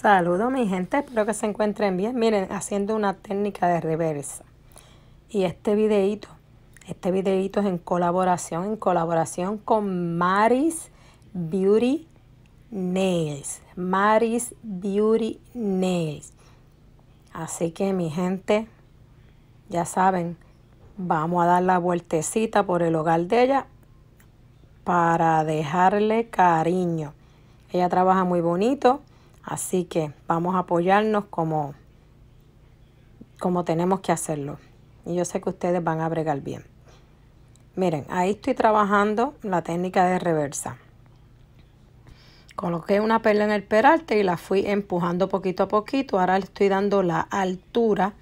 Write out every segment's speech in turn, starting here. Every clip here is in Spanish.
Saludos mi gente, espero que se encuentren bien. Miren, haciendo una técnica de reversa. Y este videito, este videito es en colaboración, en colaboración con Maris Beauty Nails. Maris Beauty Nails. Así que mi gente, ya saben, vamos a dar la vueltecita por el hogar de ella para dejarle cariño. Ella trabaja muy bonito Así que vamos a apoyarnos como, tenemos que hacerlo. Y yo sé que ustedes van a bregar bien. Miren, ahí estoy trabajando la técnica de reversa. Coloqué una perla en el peralte y la fui empujando poquito a poquito. Ahora le estoy dando la altura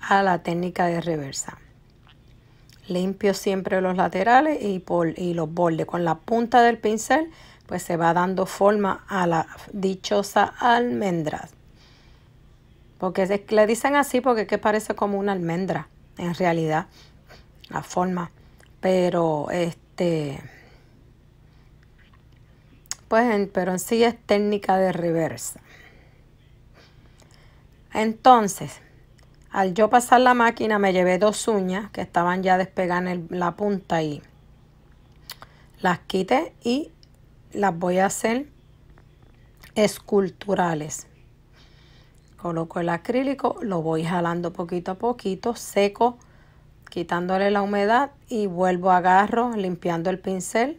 a la técnica de reversa. Limpio siempre los laterales y, y los bordes. Con la punta del pincel pues se va dando forma a la dichosa almendra. Porque se, le dicen así porque que parece como una almendra, en realidad, la forma. Pero este, pues, en, pero en sí es técnica de reversa. Entonces, al yo pasar la máquina me llevé dos uñas que estaban ya despegadas en la punta y las quité y las voy a hacer esculturales. Coloco el acrílico, lo voy jalando poquito a poquito, seco, quitándole la humedad y vuelvo a agarro limpiando el pincel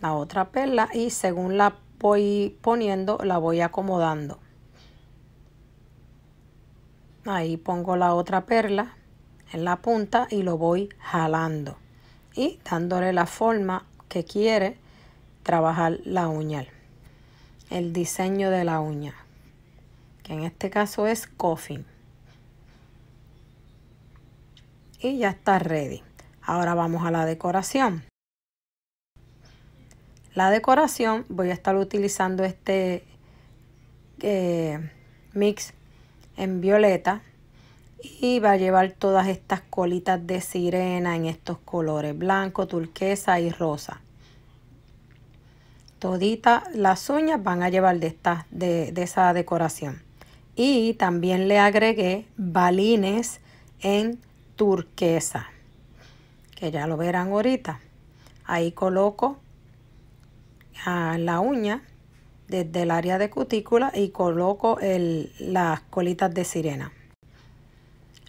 la otra perla y según la voy poniendo la voy acomodando. Ahí pongo la otra perla en la punta y lo voy jalando y dándole la forma que quiere trabajar la uña, el diseño de la uña, que en este caso es coffin. Y ya está ready. Ahora vamos a la decoración. La decoración voy a estar utilizando este eh, mix en violeta y va a llevar todas estas colitas de sirena en estos colores blanco, turquesa y rosa. Toditas las uñas van a llevar de, esta, de, esa decoración. Y también le agregué balines en turquesa, que ya lo verán ahorita. Ahí coloco a la uña desde el área de cutícula y coloco el, las colitas de sirena.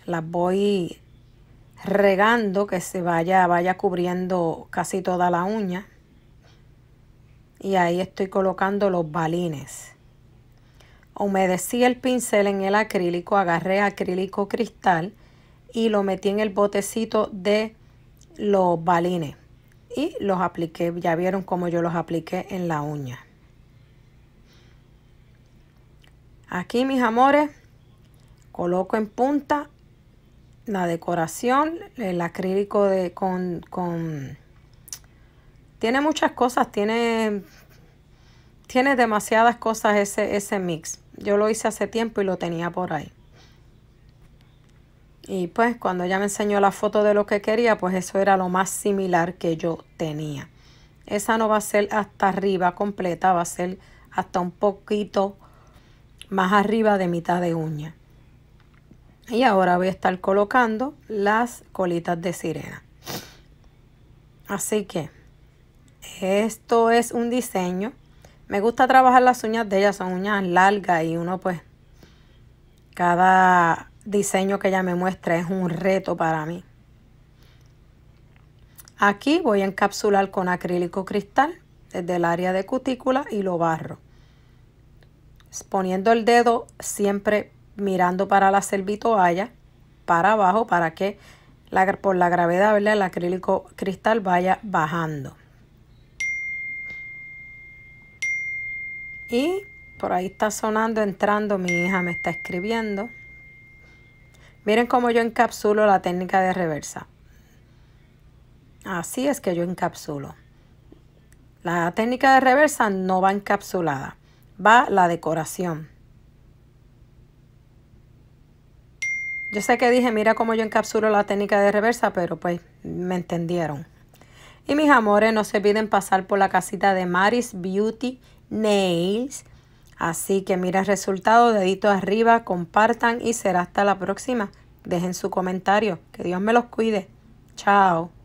Las voy regando que se vaya, vaya cubriendo casi toda la uña y ahí estoy colocando los balines. Humedecí el pincel en el acrílico, agarré acrílico cristal y lo metí en el botecito de los balines y los apliqué, ya vieron cómo yo los apliqué en la uña. Aquí mis amores, coloco en punta la decoración, el acrílico de, con tiene muchas cosas, tiene, tiene demasiadas cosas ese, ese mix. Yo lo hice hace tiempo y lo tenía por ahí. Y pues cuando ella me enseñó la foto de lo que quería, pues eso era lo más similar que yo tenía. Esa no va a ser hasta arriba completa, va a ser hasta un poquito más arriba de mitad de uña. Y ahora voy a estar colocando las colitas de sirena. Así que esto es un diseño. Me gusta trabajar las uñas de ella, son uñas largas y uno pues cada diseño que ella me muestra es un reto para mí. Aquí voy a encapsular con acrílico cristal desde el área de cutícula y lo barro. Poniendo el dedo siempre mirando para la servitoalla, para abajo, para que por la gravedad ¿verdad? el acrílico cristal vaya bajando. Y por ahí está sonando, entrando, mi hija me está escribiendo. Miren cómo yo encapsulo la técnica de reversa. Así es que yo encapsulo. La técnica de reversa no va encapsulada, va la decoración. Yo sé que dije, mira cómo yo encapsulo la técnica de reversa, pero pues me entendieron. Y mis amores, no se olviden pasar por la casita de Maris Beauty nails. Así que mira el resultado, dedito arriba, compartan y será hasta la próxima. Dejen su comentario. Que Dios me los cuide. Chao.